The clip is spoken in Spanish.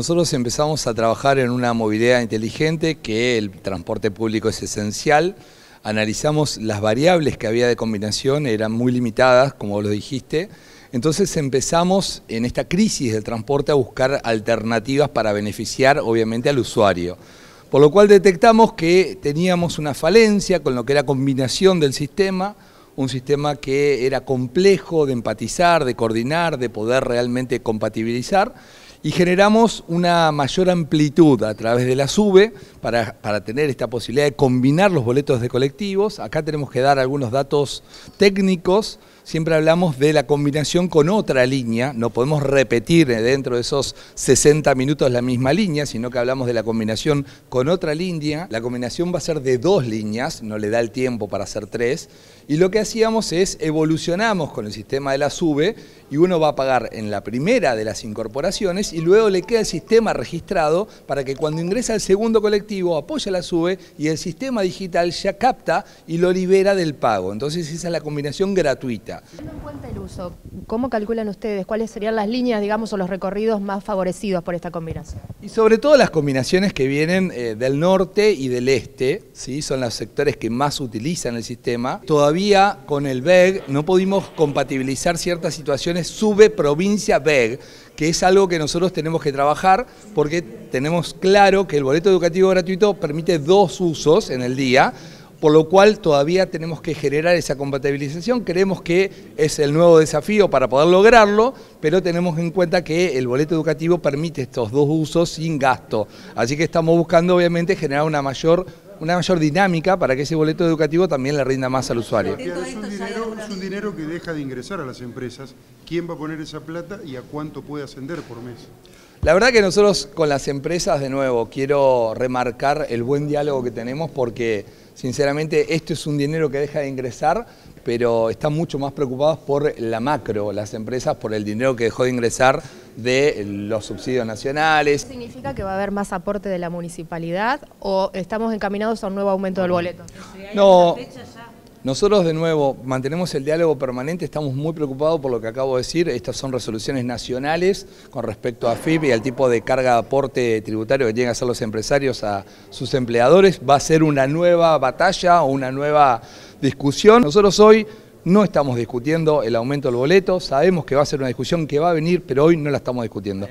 Nosotros empezamos a trabajar en una movilidad inteligente, que el transporte público es esencial. Analizamos las variables que había de combinación, eran muy limitadas, como lo dijiste. Entonces empezamos en esta crisis del transporte a buscar alternativas para beneficiar obviamente al usuario. Por lo cual detectamos que teníamos una falencia con lo que era combinación del sistema, un sistema que era complejo de empatizar, de coordinar, de poder realmente compatibilizar y generamos una mayor amplitud a través de la SUBE para, para, tener esta posibilidad de combinar los boletos de colectivos. Acá tenemos que dar algunos datos técnicos siempre hablamos de la combinación con otra línea, no podemos repetir dentro de esos 60 minutos la misma línea, sino que hablamos de la combinación con otra línea, la combinación va a ser de dos líneas, no le da el tiempo para hacer tres, y lo que hacíamos es evolucionamos con el sistema de la sube y uno va a pagar en la primera de las incorporaciones y luego le queda el sistema registrado para que cuando ingresa al segundo colectivo apoya la sube y el sistema digital ya capta y lo libera del pago. Entonces esa es la combinación gratuita. Teniendo en cuenta el uso, ¿cómo calculan ustedes cuáles serían las líneas, digamos, o los recorridos más favorecidos por esta combinación? Y sobre todo las combinaciones que vienen eh, del norte y del este, ¿sí? son los sectores que más utilizan el sistema. Todavía con el BEG no pudimos compatibilizar ciertas situaciones sube provincia BEG, que es algo que nosotros tenemos que trabajar porque tenemos claro que el boleto educativo gratuito permite dos usos en el día, por lo cual todavía tenemos que generar esa compatibilización. Creemos que es el nuevo desafío para poder lograrlo, pero tenemos en cuenta que el boleto educativo permite estos dos usos sin gasto. Así que estamos buscando, obviamente, generar una mayor una mayor dinámica para que ese boleto educativo también le rinda más al usuario. es un dinero que deja de ingresar a las empresas. ¿Quién va a poner esa plata y a cuánto puede ascender por mes? La verdad que nosotros con las empresas, de nuevo, quiero remarcar el buen diálogo que tenemos porque, sinceramente, esto es un dinero que deja de ingresar, pero están mucho más preocupados por la macro, las empresas, por el dinero que dejó de ingresar de los subsidios nacionales. ¿Significa que va a haber más aporte de la municipalidad o estamos encaminados a un nuevo aumento del boleto? No. Nosotros de nuevo mantenemos el diálogo permanente, estamos muy preocupados por lo que acabo de decir, estas son resoluciones nacionales con respecto a FIP y al tipo de carga de aporte tributario que tienen que hacer los empresarios a sus empleadores, va a ser una nueva batalla o una nueva discusión. Nosotros hoy no estamos discutiendo el aumento del boleto, sabemos que va a ser una discusión que va a venir, pero hoy no la estamos discutiendo.